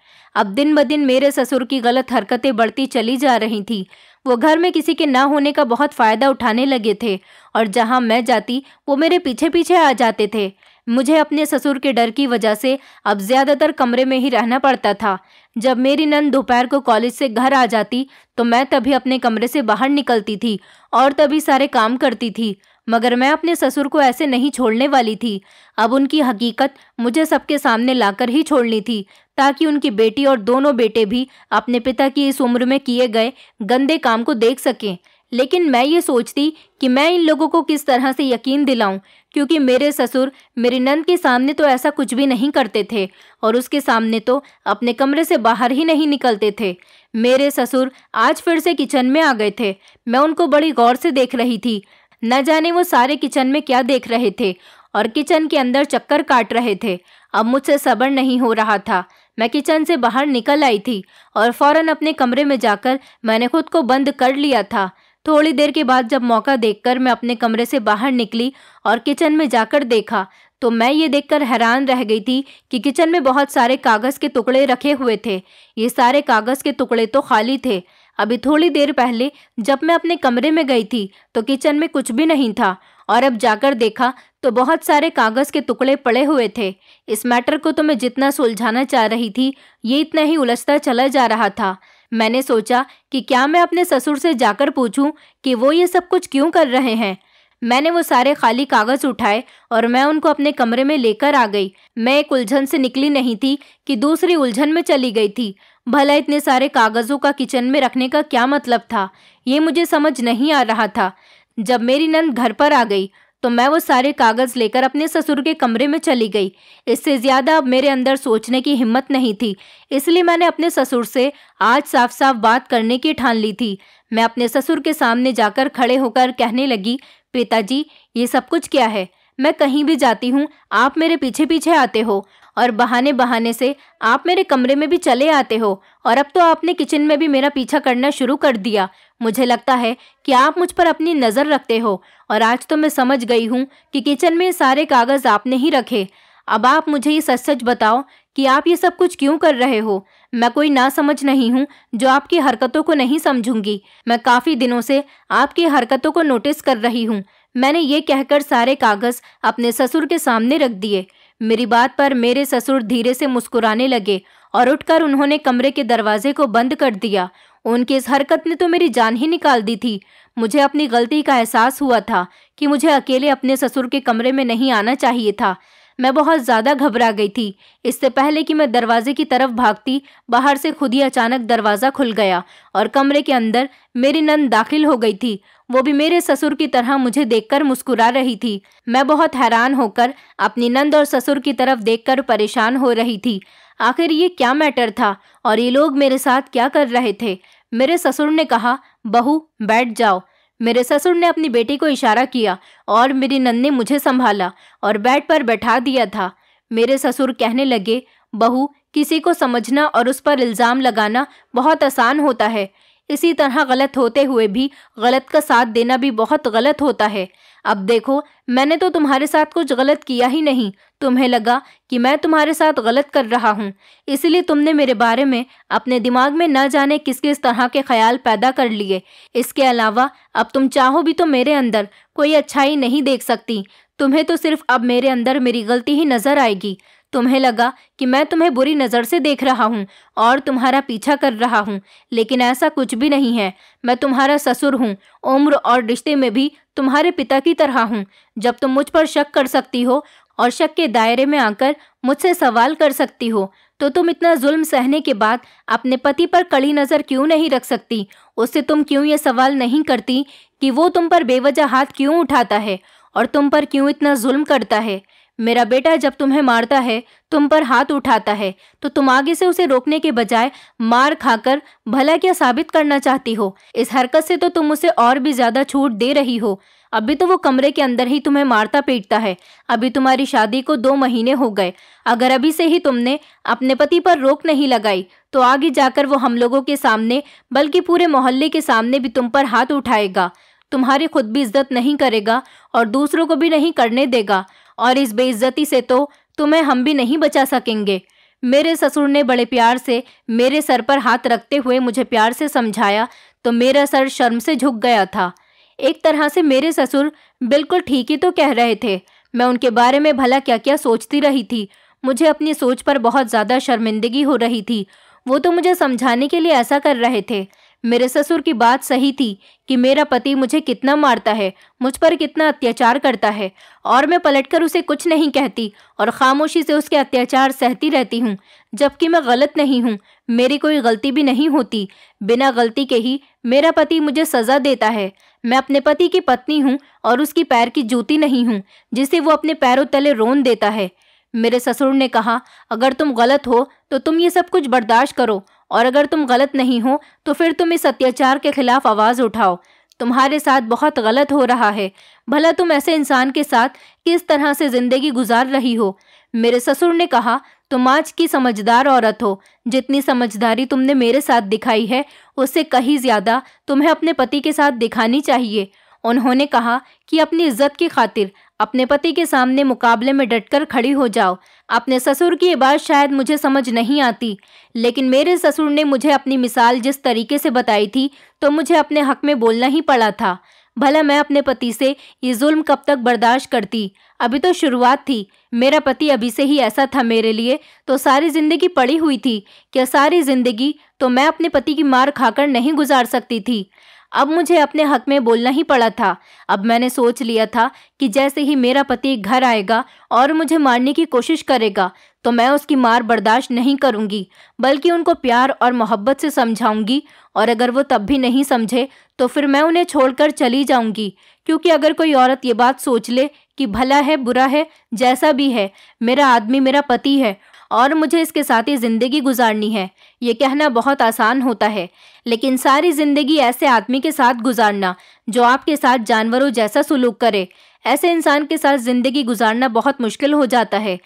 अब दिन ब दिन मेरे ससुर की गलत हरकतें बढ़ती चली जा रही थी वो घर में किसी के ना होने का बहुत फ़ायदा उठाने लगे थे और जहाँ मैं जाती वो मेरे पीछे पीछे आ जाते थे मुझे अपने ससुर के डर की वजह से अब ज़्यादातर कमरे में ही रहना पड़ता था जब मेरी नन दोपहर को कॉलेज से घर आ जाती तो मैं तभी अपने कमरे से बाहर निकलती थी और तभी सारे काम करती थी मगर मैं अपने ससुर को ऐसे नहीं छोड़ने वाली थी अब उनकी हकीकत मुझे सबके सामने लाकर ही छोड़नी थी ताकि उनकी बेटी और दोनों बेटे भी अपने पिता की इस उम्र में किए गए गंदे काम को देख सकें लेकिन मैं ये सोचती कि मैं इन लोगों को किस तरह से यकीन दिलाऊं क्योंकि मेरे ससुर मेरी नंद के सामने तो ऐसा कुछ भी नहीं करते थे और उसके सामने तो अपने कमरे से बाहर ही नहीं निकलते थे मेरे ससुर आज फिर से किचन में आ गए थे मैं उनको बड़ी गौर से देख रही थी न जाने वो सारे किचन में क्या देख रहे थे और किचन के अंदर चक्कर काट रहे थे अब मुझसे सबर नहीं हो रहा था मैं किचन से बाहर निकल आई थी और फौरन अपने कमरे में जाकर मैंने खुद को बंद कर लिया था थोड़ी देर के बाद जब मौका देखकर मैं अपने कमरे से बाहर निकली और किचन में जाकर देखा तो मैं ये देखकर हैरान रह गई थी कि किचन में बहुत सारे कागज़ के टुकड़े रखे हुए थे ये सारे कागज़ के टुकड़े तो खाली थे अभी थोड़ी देर पहले जब मैं अपने कमरे में गई थी तो किचन में कुछ भी नहीं था और अब जाकर देखा तो बहुत सारे कागज़ के टुकड़े पड़े हुए थे इस मैटर को तो मैं जितना सुलझाना चाह रही थी ये इतना ही उलझता चला जा रहा था मैंने सोचा कि क्या मैं अपने ससुर से जाकर पूछूं कि वो ये सब कुछ क्यों कर रहे हैं मैंने वो सारे खाली कागज उठाए और मैं उनको अपने कमरे में लेकर आ गई मैं एक उलझन से निकली नहीं थी कि दूसरी उलझन में चली गई थी भला इतने सारे कागज़ों का किचन में रखने का क्या मतलब था ये मुझे समझ नहीं आ रहा था जब मेरी नंद घर पर आ गई तो मैं वो सारे कागज़ लेकर अपने ससुर के कमरे में चली गई इससे ज़्यादा अब मेरे अंदर सोचने की हिम्मत नहीं थी इसलिए मैंने अपने ससुर से आज साफ साफ बात करने की ठान ली थी मैं अपने ससुर के सामने जाकर खड़े होकर कहने लगी पिताजी ये सब कुछ क्या है मैं कहीं भी जाती हूँ आप मेरे पीछे पीछे आते हो और बहाने बहाने से आप मेरे कमरे में भी चले आते हो और अब तो आपने किचन में भी मेरा पीछा करना शुरू कर दिया मुझे लगता है कि आप मुझ पर अपनी नज़र रखते हो और आज तो मैं समझ गई हूँ कि किचन में सारे कागज़ आपने ही रखे अब आप मुझे ये सच सच बताओ कि आप ये सब कुछ क्यों कर रहे हो मैं कोई ना समझ नहीं हूँ जो आपकी हरकतों को नहीं समझूंगी मैं काफ़ी दिनों से आपकी हरकतों को नोटिस कर रही हूँ मैंने ये कहकर सारे कागज़ अपने ससुर के सामने रख दिए मेरी बात पर मेरे ससुर धीरे से मुस्कुराने लगे और उठकर उन्होंने कमरे के दरवाजे को बंद कर दिया उनकी इस हरकत ने तो मेरी जान ही निकाल दी थी मुझे अपनी गलती का एहसास हुआ था कि मुझे अकेले अपने ससुर के कमरे में नहीं आना चाहिए था मैं बहुत ज़्यादा घबरा गई थी इससे पहले कि मैं दरवाजे की तरफ भागती बाहर से खुद ही अचानक दरवाज़ा खुल गया और कमरे के अंदर मेरी नंद दाखिल हो गई थी वो भी मेरे ससुर की तरह मुझे देखकर मुस्कुरा रही थी मैं बहुत हैरान होकर अपनी नंद और ससुर की तरफ देखकर परेशान हो रही थी आखिर ये क्या मैटर था और ये लोग मेरे साथ क्या कर रहे थे मेरे ससुर ने कहा बहू बैठ जाओ मेरे ससुर ने अपनी बेटी को इशारा किया और मेरी नन ने मुझे संभाला और बेड पर बैठा दिया था मेरे ससुर कहने लगे बहू किसी को समझना और उस पर इल्ज़ाम लगाना बहुत आसान होता है इसी तरह गलत होते हुए भी गलत का साथ देना भी बहुत गलत होता है अब देखो मैंने तो तुम्हारे साथ कुछ गलत किया ही नहीं तुम्हें लगा कि मैं तुम्हारे साथ गलत कर रहा हूँ इसलिए तुमने मेरे बारे में अपने दिमाग में न जाने किस किस तरह के ख्याल पैदा कर लिए इसके अलावा अब तुम चाहो भी तो मेरे अंदर कोई अच्छाई नहीं देख सकती तुम्हें तो सिर्फ अब मेरे अंदर मेरी गलती ही नज़र आएगी तुम्हें लगा कि मैं तुम्हें बुरी नज़र से देख रहा हूँ और तुम्हारा पीछा कर रहा हूँ लेकिन ऐसा कुछ भी नहीं है मैं तुम्हारा ससुर हूँ उम्र और रिश्ते में भी तुम्हारे पिता की तरह हूँ जब तुम मुझ पर शक कर सकती हो और शक के दायरे में आकर मुझसे सवाल कर सकती हो तो तुम इतना जुल्म सहने के बाद अपने पति पर कड़ी नज़र क्यों नहीं रख सकती उससे तुम क्यों ये सवाल नहीं करती कि वो तुम पर बेवजह हाथ क्यों उठाता है और तुम पर क्यों इतना जुल्म करता है मेरा बेटा जब तुम्हें मारता है तुम पर हाथ उठाता है तो तुम आगे से उसे रोकने के बजाय मार खाकर भला क्या साबित करना चाहती हो इस हरकत से तो तुम उसे और भी ज़्यादा छूट दे रही हो अभी तो वो कमरे के अंदर ही तुम्हें मारता पीटता है अभी तुम्हारी शादी को दो महीने हो गए अगर अभी से ही तुमने अपने पति पर रोक नहीं लगाई तो आगे जाकर वो हम लोगों के सामने बल्कि पूरे मोहल्ले के सामने भी तुम पर हाथ उठाएगा तुम्हारी खुद भी इज्जत नहीं करेगा और दूसरों को भी नहीं करने देगा और इस बेइज्जती से तो तुम्हें हम भी नहीं बचा सकेंगे मेरे ससुर ने बड़े प्यार से मेरे सर पर हाथ रखते हुए मुझे प्यार से समझाया तो मेरा सर शर्म से झुक गया था एक तरह से मेरे ससुर बिल्कुल ठीक ही तो कह रहे थे मैं उनके बारे में भला क्या क्या सोचती रही थी मुझे अपनी सोच पर बहुत ज़्यादा शर्मिंदगी हो रही थी वो तो मुझे समझाने के लिए ऐसा कर रहे थे मेरे ससुर की बात सही थी कि मेरा पति मुझे कितना मारता है मुझ पर कितना अत्याचार करता है और मैं पलटकर उसे कुछ नहीं कहती और ख़ामोशी से उसके अत्याचार सहती रहती हूँ जबकि मैं गलत नहीं हूँ मेरी कोई गलती भी नहीं होती बिना गलती के ही मेरा पति मुझे सज़ा देता है मैं अपने पति की पत्नी हूँ और उसकी पैर की जूती नहीं हूँ जिसे वो अपने पैरों तले रोन देता है मेरे ससुर ने कहा अगर तुम गलत हो तो तुम ये सब कुछ बर्दाश्त करो और अगर तुम गलत नहीं हो तो फिर तुम इस अत्याचार के खिलाफ आवाज़ उठाओ तुम्हारे साथ बहुत गलत हो रहा है भला तुम ऐसे इंसान के साथ किस तरह से ज़िंदगी गुजार रही हो मेरे ससुर ने कहा तुम आज की समझदार औरत हो जितनी समझदारी तुमने मेरे साथ दिखाई है उससे कहीं ज़्यादा तुम्हें अपने पति के साथ दिखानी चाहिए उन्होंने कहा कि अपनी इज्जत की खातिर अपने पति के सामने मुकाबले में डटकर खड़ी हो जाओ अपने ससुर की ये बात शायद मुझे समझ नहीं आती लेकिन मेरे ससुर ने मुझे अपनी मिसाल जिस तरीके से बताई थी तो मुझे अपने हक में बोलना ही पड़ा था भला मैं अपने पति से ये जुल्म कब तक बर्दाश्त करती अभी तो शुरुआत थी मेरा पति अभी से ही ऐसा था मेरे लिए तो सारी ज़िंदगी पड़ी हुई थी क्या सारी ज़िंदगी तो मैं अपने पति की मार खाकर नहीं गुजार सकती थी अब मुझे अपने हक में बोलना ही पड़ा था अब मैंने सोच लिया था कि जैसे ही मेरा पति घर आएगा और मुझे मारने की कोशिश करेगा तो मैं उसकी मार बर्दाश्त नहीं करूंगी बल्कि उनको प्यार और मोहब्बत से समझाऊंगी और अगर वो तब भी नहीं समझे तो फिर मैं उन्हें छोड़कर चली जाऊंगी क्योंकि अगर कोई औरत ये बात सोच ले कि भला है बुरा है जैसा भी है मेरा आदमी मेरा पति है और मुझे इसके साथ ही ज़िंदगी गुजारनी है ये कहना बहुत आसान होता है लेकिन सारी ज़िंदगी ऐसे आदमी के साथ गुजारना जो आपके साथ जानवरों जैसा सुलूक करे ऐसे इंसान के साथ ज़िंदगी गुजारना बहुत मुश्किल हो जाता है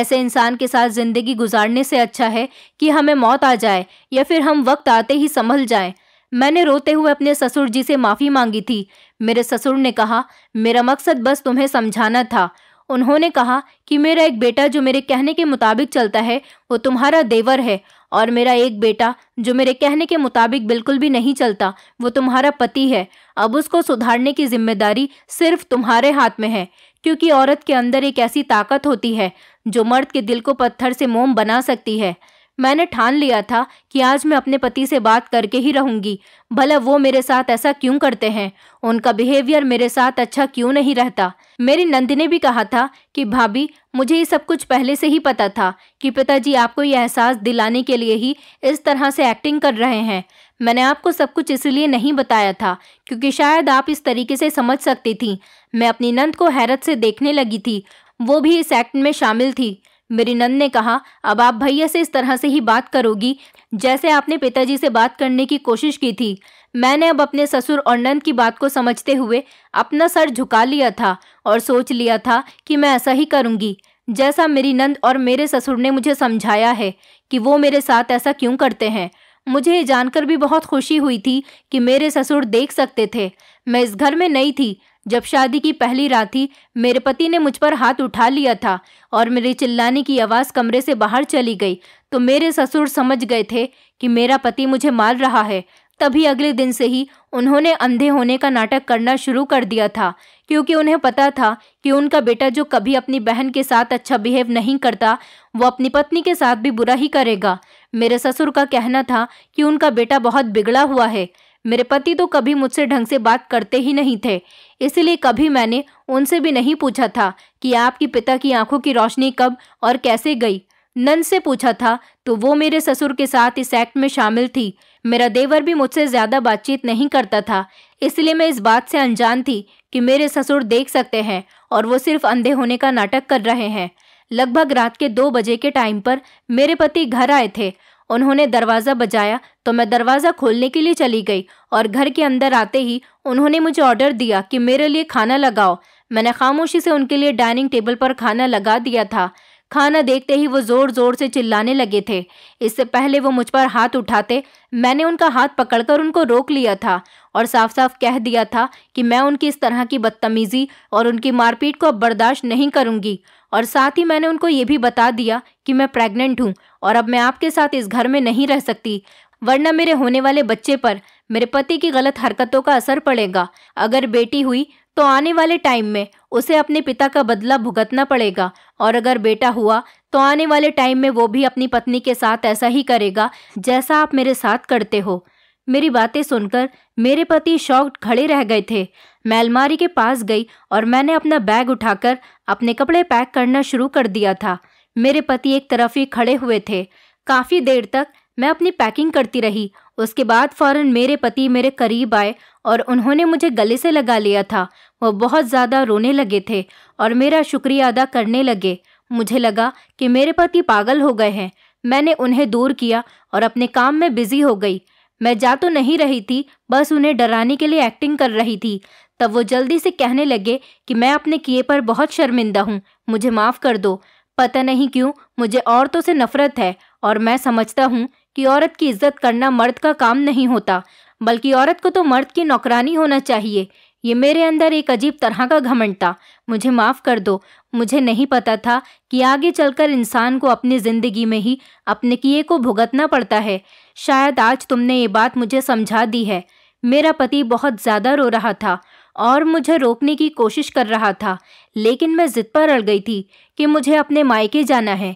ऐसे इंसान के साथ ज़िंदगी गुजारने से अच्छा है कि हमें मौत आ जाए या फिर हम वक्त आते ही संभल जाएं मैंने रोते हुए अपने ससुर जी से माफ़ी मांगी थी मेरे ससुर ने कहा मेरा मकसद बस तुम्हें समझाना था उन्होंने कहा कि मेरा एक बेटा जो मेरे कहने के मुताबिक चलता है वो तुम्हारा देवर है और मेरा एक बेटा जो मेरे कहने के मुताबिक बिल्कुल भी नहीं चलता वो तुम्हारा पति है अब उसको सुधारने की जिम्मेदारी सिर्फ तुम्हारे हाथ में है क्योंकि औरत के अंदर एक ऐसी ताकत होती है जो मर्द के दिल को पत्थर से मोम बना सकती है मैंने ठान लिया था कि आज मैं अपने पति से बात करके ही रहूंगी भला वो मेरे साथ ऐसा क्यों करते हैं उनका बिहेवियर मेरे साथ अच्छा क्यों नहीं रहता मेरी नंदी ने भी कहा था कि भाभी मुझे ये सब कुछ पहले से ही पता था कि पिताजी आपको ये एहसास दिलाने के लिए ही इस तरह से एक्टिंग कर रहे हैं मैंने आपको सब कुछ इसलिए नहीं बताया था क्योंकि शायद आप इस तरीके से समझ सकती थी मैं अपनी नंद को हैरत से देखने लगी थी वो भी इस एक्ट में शामिल थी मेरी नंद ने कहा अब आप भैया से इस तरह से ही बात करोगी जैसे आपने पिताजी से बात करने की कोशिश की थी मैंने अब अपने ससुर और नंद की बात को समझते हुए अपना सर झुका लिया था और सोच लिया था कि मैं ऐसा ही करूँगी जैसा मेरी नंद और मेरे ससुर ने मुझे समझाया है कि वो मेरे साथ ऐसा क्यों करते हैं मुझे ये जानकर भी बहुत खुशी हुई थी कि मेरे ससुर देख सकते थे मैं इस घर में नहीं थी जब शादी की पहली रात थी मेरे पति ने मुझ पर हाथ उठा लिया था और मेरे चिल्लाने की आवाज़ कमरे से बाहर चली गई तो मेरे ससुर समझ गए थे कि मेरा पति मुझे मार रहा है तभी अगले दिन से ही उन्होंने अंधे होने का नाटक करना शुरू कर दिया था क्योंकि उन्हें पता था कि उनका बेटा जो कभी अपनी बहन के साथ अच्छा बिहेव नहीं करता वो अपनी पत्नी के साथ भी बुरा ही करेगा मेरे ससुर का कहना था कि उनका बेटा बहुत बिगड़ा हुआ है मेरे पति तो कभी मुझसे ढंग से बात करते ही नहीं थे इसलिए कभी मैंने उनसे भी नहीं पूछा था कि आपकी पिता की आंखों की रोशनी कब और कैसे गई नंद से पूछा था तो वो मेरे ससुर के साथ इस एक्ट में शामिल थी मेरा देवर भी मुझसे ज़्यादा बातचीत नहीं करता था इसलिए मैं इस बात से अनजान थी कि मेरे ससुर देख सकते हैं और वो सिर्फ अंधे होने का नाटक कर रहे हैं लगभग रात के दो बजे के टाइम पर मेरे पति घर आए थे उन्होंने दरवाज़ा बजाया तो मैं दरवाज़ा खोलने के लिए चली गई और घर के अंदर आते ही उन्होंने मुझे ऑर्डर दिया कि मेरे लिए खाना लगाओ मैंने खामोशी से उनके लिए डाइनिंग टेबल पर खाना लगा दिया था खाना देखते ही वो ज़ोर ज़ोर से चिल्लाने लगे थे इससे पहले वो मुझ पर हाथ उठाते मैंने उनका हाथ पकड़कर उनको रोक लिया था और साफ साफ कह दिया था कि मैं उनकी इस तरह की बदतमीज़ी और उनकी मारपीट को बर्दाश्त नहीं करूँगी और साथ ही मैंने उनको ये भी बता दिया कि मैं प्रेग्नेंट हूँ और अब मैं आपके साथ इस घर में नहीं रह सकती वरना मेरे होने वाले बच्चे पर मेरे पति की गलत हरकतों का असर पड़ेगा अगर बेटी हुई तो आने वाले टाइम में उसे अपने पिता का बदला भुगतना पड़ेगा और अगर बेटा हुआ तो आने वाले टाइम में वो भी अपनी पत्नी के साथ ऐसा ही करेगा जैसा आप मेरे साथ करते हो मेरी बातें सुनकर मेरे पति शौक खड़े रह गए थे मैं अलमारी के पास गई और मैंने अपना बैग उठाकर अपने कपड़े पैक करना शुरू कर दिया था मेरे पति एक तरफ ही खड़े हुए थे काफ़ी देर तक मैं अपनी पैकिंग करती रही उसके बाद फौरन मेरे पति मेरे करीब आए और उन्होंने मुझे गले से लगा लिया था वो बहुत ज़्यादा रोने लगे थे और मेरा शुक्रिया अदा करने लगे मुझे लगा कि मेरे पति पागल हो गए हैं मैंने उन्हें दूर किया और अपने काम में बिजी हो गई मैं जा तो नहीं रही थी बस उन्हें डराने के लिए एक्टिंग कर रही थी तब वो जल्दी से कहने लगे कि मैं अपने किए पर बहुत शर्मिंदा हूँ मुझे माफ़ कर दो पता नहीं क्यों मुझे औरतों से नफरत है और मैं समझता हूँ कि औरत की इज्जत करना मर्द का काम नहीं होता बल्कि औरत को तो मर्द की नौकरानी होना चाहिए ये मेरे अंदर एक अजीब तरह का घमंड था मुझे माफ़ कर दो मुझे नहीं पता था कि आगे चलकर इंसान को अपनी ज़िंदगी में ही अपने किए को भुगतना पड़ता है शायद आज तुमने ये बात मुझे समझा दी है मेरा पति बहुत ज़्यादा रो रहा था और मुझे रोकने की कोशिश कर रहा था लेकिन मैं जिद पर अड़ गई थी कि मुझे अपने मायके जाना है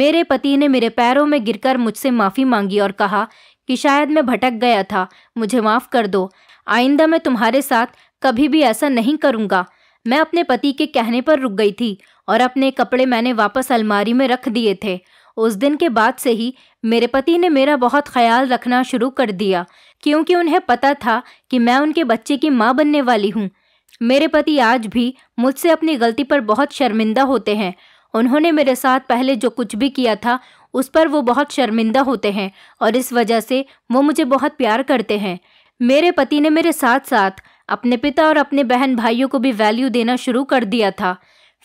मेरे पति ने मेरे पैरों में गिरकर मुझसे माफ़ी मांगी और कहा कि शायद मैं भटक गया था मुझे माफ़ कर दो आइंदा मैं तुम्हारे साथ कभी भी ऐसा नहीं करूँगा मैं अपने पति के कहने पर रुक गई थी और अपने कपड़े मैंने वापस अलमारी में रख दिए थे उस दिन के बाद से ही मेरे पति ने मेरा बहुत ख्याल रखना शुरू कर दिया क्योंकि उन्हें पता था कि मैं उनके बच्चे की माँ बनने वाली हूँ मेरे पति आज भी मुझसे अपनी गलती पर बहुत शर्मिंदा होते हैं उन्होंने मेरे साथ पहले जो कुछ भी किया था उस पर वो बहुत शर्मिंदा होते हैं और इस वजह से वो मुझे बहुत प्यार करते हैं मेरे पति ने मेरे साथ साथ अपने पिता और अपने बहन भाइयों को भी वैल्यू देना शुरू कर दिया था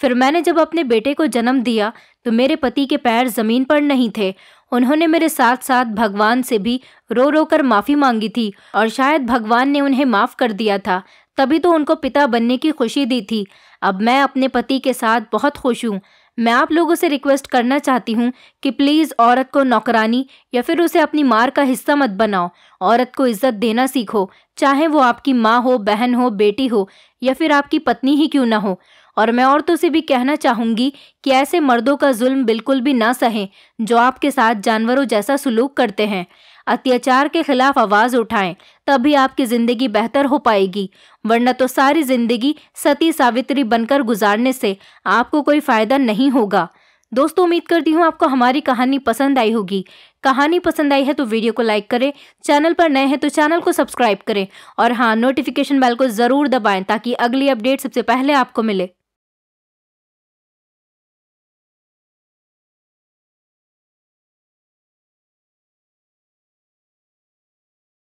फिर मैंने जब अपने बेटे को जन्म दिया तो मेरे पति के पैर ज़मीन पर नहीं थे उन्होंने मेरे साथ साथ भगवान से भी रो रो कर माफ़ी मांगी थी और शायद भगवान ने उन्हें माफ़ कर दिया था तभी तो उनको पिता बनने की खुशी दी थी अब मैं अपने पति के साथ बहुत खुश हूँ मैं आप लोगों से रिक्वेस्ट करना चाहती हूँ कि प्लीज़ औरत को नौकरानी या फिर उसे अपनी मार का हिस्सा मत बनाओ औरत को इज्जत देना सीखो चाहे वो आपकी माँ हो बहन हो बेटी हो या फिर आपकी पत्नी ही क्यों ना हो और मैं औरतों से भी कहना चाहूंगी कि ऐसे मर्दों का जुल्म बिल्कुल भी ना सहें जो आपके साथ जानवरों जैसा सुलूक करते हैं अत्याचार के खिलाफ आवाज़ उठाएं तभी आपकी ज़िंदगी बेहतर हो पाएगी वरना तो सारी ज़िंदगी सती सावित्री बनकर गुजारने से आपको कोई फ़ायदा नहीं होगा दोस्तों उम्मीद करती हूँ आपको हमारी कहानी पसंद आई होगी कहानी पसंद आई है तो वीडियो को लाइक करें चैनल पर नए हैं तो चैनल को सब्सक्राइब करें और हाँ नोटिफिकेशन बेल को ज़रूर दबाएं ताकि अगली अपडेट सबसे पहले आपको मिले